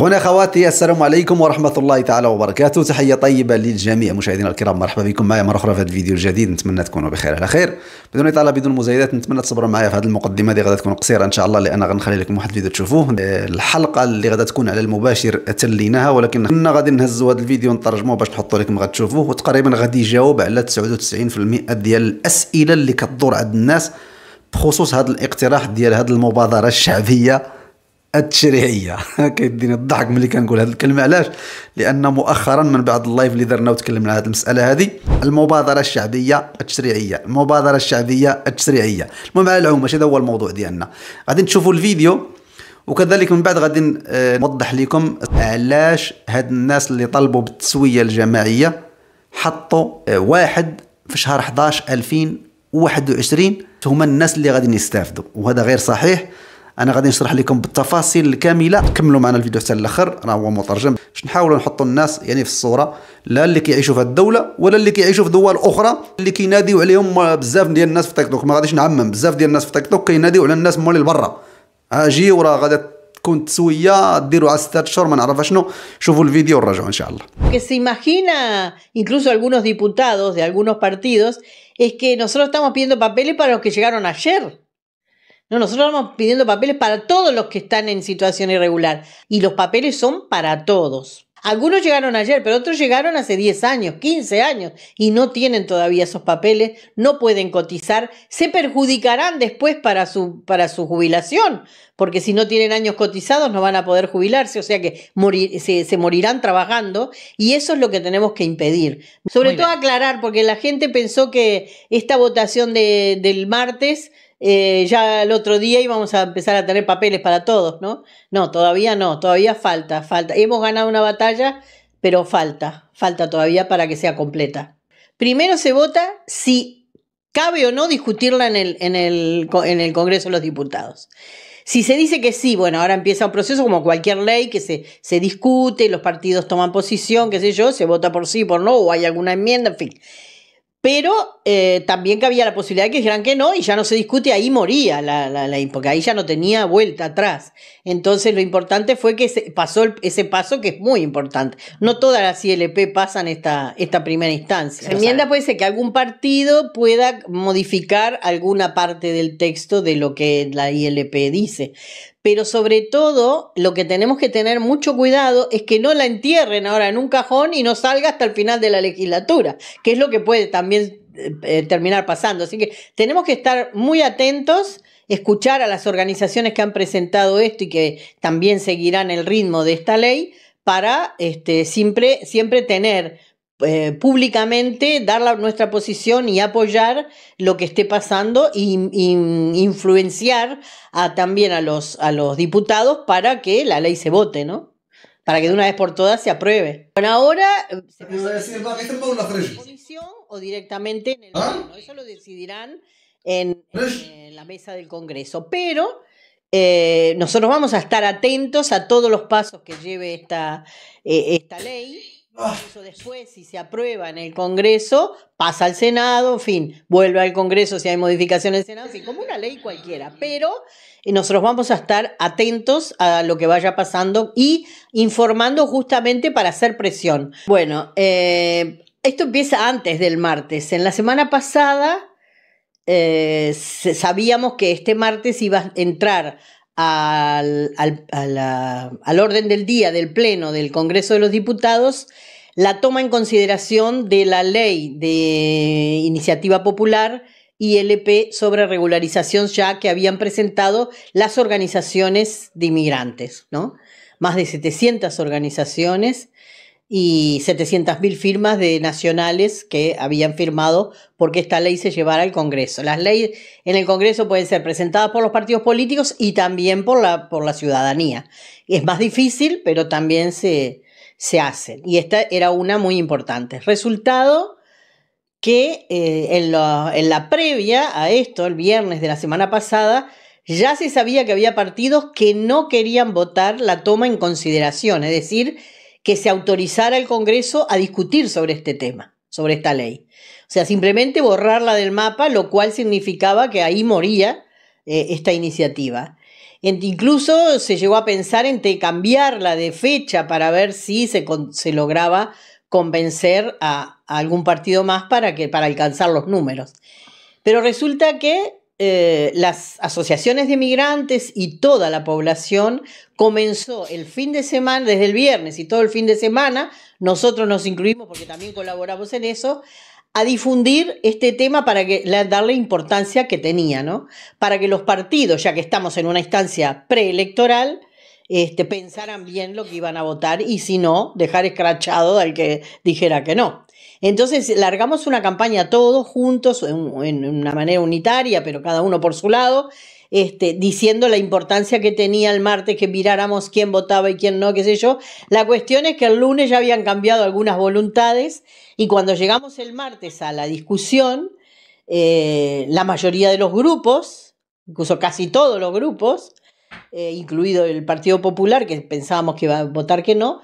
هنا خواتي السلام عليكم ورحمه الله تعالى وبركاته تحيه طيبه للجميع مشاهدينا الكرام مرحبا بكم معايا مره اخرى في هذا الفيديو الجديد نتمنى تكونوا بخير على خير بدون اطاله بدون مزايدات نتمنى تصبروا معايا في هذه المقدمه اللي غادا تكون قصيره ان شاء الله لان غنخلي لكم واحد الفيديو تشوفوه آه، الحلقه اللي غادا تكون على المباشر تليناها ولكن كنا غادي نهزوا هذا الفيديو ونترجموه باش نحطوا لكم غتشوفوه وتقريبا غادي يجاوب على 99% ديال الاسئله اللي كتدور عند الناس بخصوص هذا الاقتراح ديال هذه المبادره الشعبيه التشريعيه كيديني الضحك ملي كنقول هذه الكلمه علاش لان مؤخرا من بعد اللايف اللي درنا وتكلمنا على هذه المساله هذه المبادره الشعبيه التشريعيه المبادره الشعبيه التشريعيه المهم على العموم ماشي هذا هو الموضوع ديالنا غادي تشوفوا الفيديو وكذلك من بعد غادي آه، نوضح لكم علاش هاد الناس اللي طلبوا بالتسويه الجماعيه حطوا آه، واحد في شهر 11 2021 هما الناس اللي غادي يستافدوا وهذا غير صحيح انا غادي نشرح لكم بالتفاصيل الكامله كملوا معنا الفيديو حتى الاخر راه هو مترجم باش نحاولوا نحطوا الناس يعني في الصوره لا اللي كيعيشوا في الدوله ولا اللي كيعيشوا في دول اخرى اللي كيناديو عليهم بزاف ديال الناس في تيك توك ما غاديش نعمم بزاف ديال الناس في تيك توك كيناديو على الناس مولي لبرا اجي وراه غادي تكون تسويه ديروا على ستة اشهر ما نعرف شنو شوفوا الفيديو ورجعوا ان شاء الله que se imagina incluso algunos diputados de algunos partidos es que nosotros estamos pidiendo papeles para los que llegaron ayer No, nosotros vamos pidiendo papeles para todos los que están en situación irregular. Y los papeles son para todos. Algunos llegaron ayer, pero otros llegaron hace 10 años, 15 años, y no tienen todavía esos papeles, no pueden cotizar, se perjudicarán después para su, para su jubilación, porque si no tienen años cotizados no van a poder jubilarse, o sea que se, morirán trabajando, y eso es lo que tenemos que impedir. Sobre todo aclarar, porque la gente pensó que esta votación del martes eh, ya el otro día íbamos a empezar a tener papeles para todos, ¿no? No, todavía no, todavía falta, falta. Hemos ganado una batalla, pero falta, falta todavía para que sea completa. Primero se vota si cabe o no discutirla en el, en el, en el Congreso de los Diputados. Si se dice que sí, bueno, ahora empieza un proceso como cualquier ley que se, se discute, los partidos toman posición, qué sé yo, se vota por sí, por no, o hay alguna enmienda, en fin pero eh, también también había la posibilidad de que dijeran que no y ya no se discute, ahí moría la, la, porque ahí ya no tenía vuelta atrás. Entonces lo importante fue que se pasó ese paso que es muy importante. No todas las ILP pasan esta, esta primera instancia. La enmienda puede ser que algún partido pueda modificar alguna parte del texto de lo que la ILP dice, pero sobre todo lo que tenemos que tener mucho cuidado es que no la entierren ahora en un cajón y no salga hasta el final de la legislatura, que es lo que puede también eh, eh, terminar pasando. Así que tenemos que estar muy atentos, escuchar a las organizaciones que han presentado esto y que también seguirán el ritmo de esta ley para este, siempre, siempre tener eh, públicamente dar nuestra posición y apoyar lo que esté pasando e influenciar a, también a los, a los diputados para que la ley se vote, ¿no? Para que de una vez por todas se apruebe. Bueno, ahora... Eh, comisión este o directamente en el ¿Ah? Eso lo decidirán en, la mesa del Congreso. Pero... Eh, nosotros vamos a estar atentos a todos los pasos que lleve esta, esta ley Ah. después, si se aprueba en el Congreso, pasa al Senado, en fin, vuelve al Congreso si hay modificaciones en el Senado, como una ley cualquiera. Pero eh, nosotros vamos a estar atentos a lo que vaya pasando y informando justamente para hacer presión. Bueno, eh, esto empieza antes del martes. En la semana pasada eh, sabíamos que este martes iba a entrar al, orden del día del Pleno del Congreso de los Diputados la toma en consideración de la ley de iniciativa popular ILP sobre regularización ya que habían presentado las organizaciones de inmigrantes, ¿no? Más de 700 organizaciones y 700.000 firmas de nacionales que habían firmado porque esta ley se llevara al Congreso. Las leyes en el Congreso pueden ser presentadas por los partidos políticos y también por la, por la ciudadanía. Es más difícil, pero también se, se hacen. Y esta era una muy importante. Resultado que eh, en, lo, en la previa a esto, el viernes de la semana pasada, ya se sabía que había partidos que no querían votar la toma en consideración, es decir, que se autorizara el Congreso a discutir sobre este tema, sobre esta ley. O sea, simplemente borrarla del mapa, lo cual significaba que ahí moría eh, esta iniciativa. Incluso se llegó a pensar en cambiarla de fecha para ver si se, lograba convencer a, a, algún partido más para, que, para alcanzar los números. Pero resulta que eh, las asociaciones de migrantes y toda la población comenzó el fin de semana, desde el viernes y todo el fin de semana, nosotros nos incluimos porque también colaboramos en eso, a difundir este tema para que, darle importancia que tenía, ¿no? Para que los partidos, ya que estamos en una instancia preelectoral, este, pensaran bien lo que iban a votar y si no, dejar escrachado al que dijera que no. Entonces largamos una campaña todos juntos, en, una manera unitaria, pero cada uno por su lado, este, diciendo la importancia que tenía el martes que miráramos quién votaba y quién no, qué sé yo. La cuestión es que el lunes ya habían cambiado algunas voluntades y cuando llegamos el martes a la discusión, eh, la mayoría de los grupos, incluso casi todos los grupos, eh, incluido el Partido Popular, que pensábamos que iba a votar que no,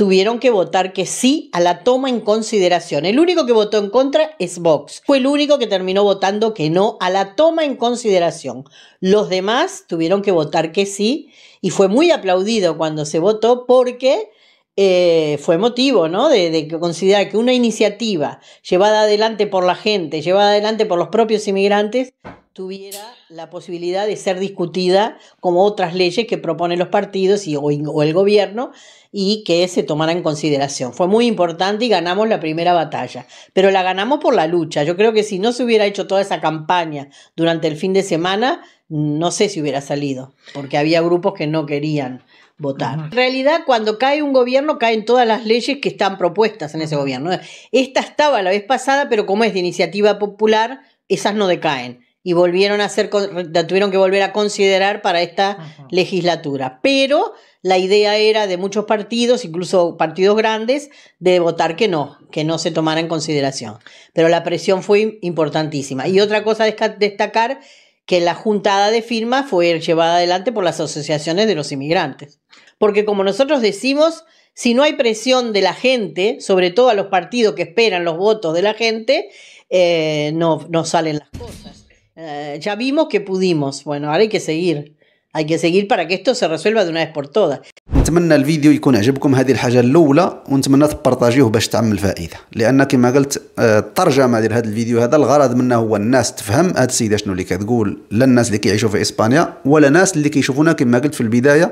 tuvieron que votar que sí a la toma en consideración. El único que votó en contra es Vox. Fue el único que terminó votando que no a la toma en consideración. Los demás tuvieron que votar que sí y fue muy aplaudido cuando se votó porque eh, fue motivo, ¿no? De, de, considerar que una iniciativa llevada adelante por la gente, llevada adelante por los propios inmigrantes, tuviera la posibilidad de ser discutida como otras leyes que proponen los partidos o, el gobierno y que se tomara en consideración. Fue muy importante y ganamos la primera batalla, pero la ganamos por la lucha. Yo creo que si no se hubiera hecho toda esa campaña durante el fin de semana, no sé si hubiera salido, porque había grupos que no querían votar. En realidad, cuando cae un gobierno, caen todas las leyes que están propuestas en ese gobierno. Esta estaba la vez pasada, pero como es de iniciativa popular, esas no decaen y volvieron a hacer, la tuvieron que volver a considerar para esta legislatura. Pero la idea era de muchos partidos, incluso partidos grandes, de votar que no, que no se tomara en consideración. Pero la presión fue importantísima. Y otra cosa a destacar, que la juntada de firmas fue llevada adelante por las asociaciones de los inmigrantes. Porque como nosotros decimos, si no hay presión de la gente, sobre todo a los partidos que esperan los votos de la gente, eh, no, no salen las cosas. eh, ya vimos que pudimos, bueno, ahora hay que seguir. Hay que seguir para que esto se resuelva de una vez por todas. نتمنى الفيديو يكون عجبكم هذه الحاجه الاولى ونتمنى تبارطاجيوه باش تعمل فائده لان كما قلت آه، الترجمه ديال هذا الفيديو هذا الغرض منه هو الناس تفهم هذه السيده شنو اللي كتقول لا الناس اللي كيعيشوا في اسبانيا ولا الناس اللي كيشوفونا كما قلت في البدايه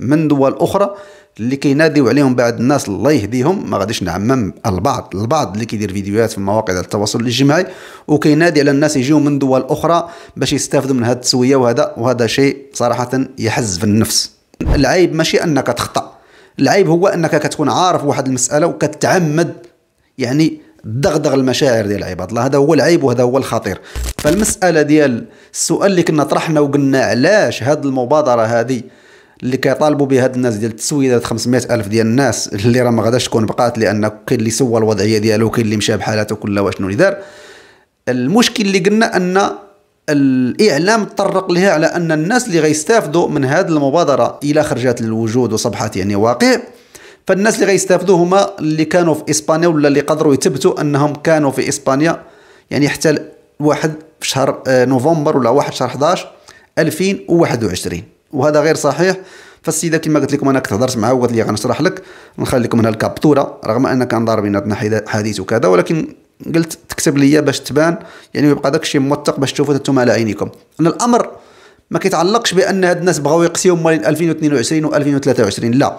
من دول اخرى اللي كيناديو عليهم بعض الناس الله يهديهم ما غاديش نعمم البعض البعض اللي كيدير فيديوهات في مواقع التواصل الاجتماعي وكينادي على الناس يجيو من دول اخرى باش يستافدوا من هذه التسويه وهذا وهذا شيء صراحه يحز في النفس العيب ماشي انك تخطا العيب هو انك كتكون عارف واحد المساله وكتعمد يعني دغدغ المشاعر ديال العباد الله هذا هو العيب وهذا هو الخطير فالمساله ديال السؤال اللي كنا طرحنا وقلنا علاش هذه المبادره هذه اللي كيطالبوا بهاد الناس ديال التسويه 500 الف ديال الناس اللي راه ما غاداش تكون بقات لان كاين اللي سوى الوضعيه ديالو كاين اللي مشى بحالاته كلها واشنو اللي دار المشكل اللي قلنا ان الاعلام تطرق لها على ان الناس اللي غيستافدوا من هذه المبادره الى خرجات للوجود وصبحت يعني واقع فالناس اللي غيستافدوا هما اللي كانوا في اسبانيا ولا اللي قدروا يثبتوا انهم كانوا في اسبانيا يعني حتى واحد في شهر آه، نوفمبر ولا واحد شهر 11 2021 وهذا غير صحيح فالسيده كما قلت لكم انا كنت هضرت معها وقالت لي غنشرح لك نخلي لكم هنا الكابتوره رغم ان كان ضار بيناتنا حديث وكذا ولكن قلت تكتب لي باش تبان يعني يبقى داك الشيء موثق باش تشوفوا انتم على عينيكم ان الامر ما كيتعلقش بان هاد الناس بغاو يقسيو مالين 2022 و 2023 لا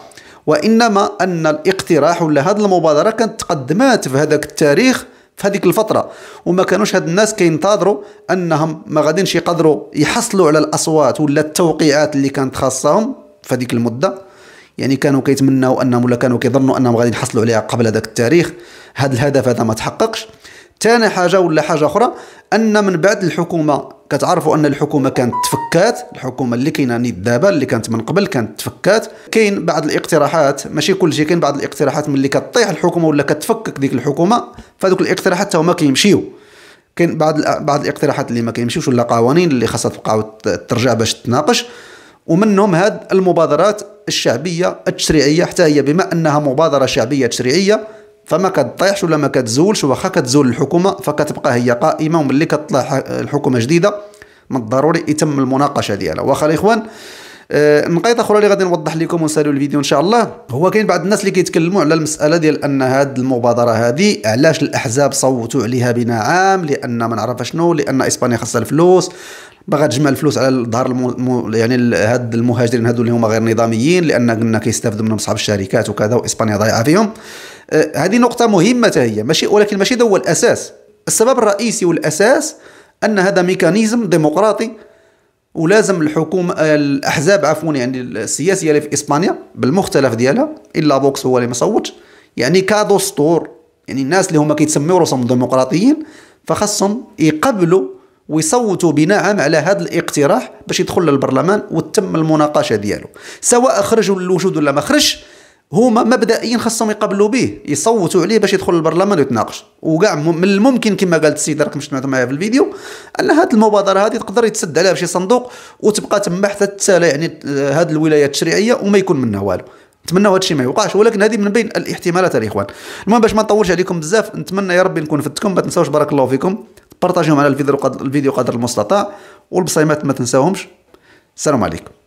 وانما ان الاقتراح ولا هاد المبادره كانت تقدمات في هذاك التاريخ في هذيك الفترة وما كانوش هاد الناس كينتظروا انهم ما غاديش يقدروا يحصلوا على الاصوات ولا التوقيعات اللي كانت خاصهم في هذيك المدة يعني كانوا كيتمناو انهم ولا كانوا كيظنوا انهم غادي يحصلوا عليها قبل هذاك التاريخ هذا الهدف هذا ما تحققش ثاني حاجه ولا حاجه اخرى ان من بعد الحكومه كتعرفوا ان الحكومه كانت تفكات الحكومه اللي كاينه نيت دابا اللي كانت من قبل كانت تفكات كاين بعض الاقتراحات ماشي كلشي كاين بعض الاقتراحات ملي كطيح الحكومه ولا كتفكك ديك الحكومه فهذوك الاقتراحات حتى هما كيمشيو كاين بعض بعض الاقتراحات اللي ما كيمشيوش ولا قوانين اللي خاصها تبقى ترجع باش تناقش ومنهم هاد المبادرات الشعبيه التشريعيه حتى هي بما انها مبادره شعبيه تشريعيه فما كتطيحش ولا ما كتزولش واخا كتزول الحكومه فكتبقى هي قائمه وملي كتطلع الحكومه جديده من الضروري يتم المناقشه ديالها واخا الاخوان آه، نقيطه اخرى اللي غادي نوضح لكم ونسالوا الفيديو ان شاء الله هو كاين بعض الناس اللي كيتكلموا على المساله ديال ان هذه المبادره هذه علاش الاحزاب صوتوا عليها بنعام لان ما نعرف شنو لان اسبانيا خاصها الفلوس باغا تجمع الفلوس على ظهر المو... يعني هاد المهاجرين هادو اللي هما غير نظاميين لان قلنا كيستافدوا منهم صحاب الشركات وكذا واسبانيا ضايعه فيهم آه هذه نقطه مهمه هي ماشي ولكن ماشي هذا هو الاساس السبب الرئيسي والاساس ان هذا ميكانيزم ديمقراطي ولازم الحكومه الاحزاب عفوا يعني السياسيه اللي في اسبانيا بالمختلف ديالها الا بوكس هو اللي ما صوتش يعني كادو يعني الناس اللي هما كيتسميو راسهم ديمقراطيين فخاصهم يقبلوا ويصوتوا بناء على هذا الاقتراح باش يدخل للبرلمان وتم المناقشه ديالو سواء خرج الوجود ولا ما خرجش هما مبدئيا خاصهم يقبلوا به يصوتوا عليه باش يدخل للبرلمان ويتناقش وكاع من الممكن كما قالت السيده راكم سمعتوا معايا في الفيديو ان هذه المبادره هذه تقدر يتسد عليها بشي صندوق وتبقى تما حتى تسالى يعني آه، هذه الولايات التشريعيه وما يكون منها والو نتمنى هذا الشيء ما يوقعش ولكن هذه من بين الاحتمالات الاخوان المهم باش ما نطولش عليكم بزاف نتمنى يا ربي نكون فدتكم ما تنساوش بارك الله فيكم بارطاجيو على الفيديو قدر المستطاع والبصيمات ما تنساهمش السلام عليكم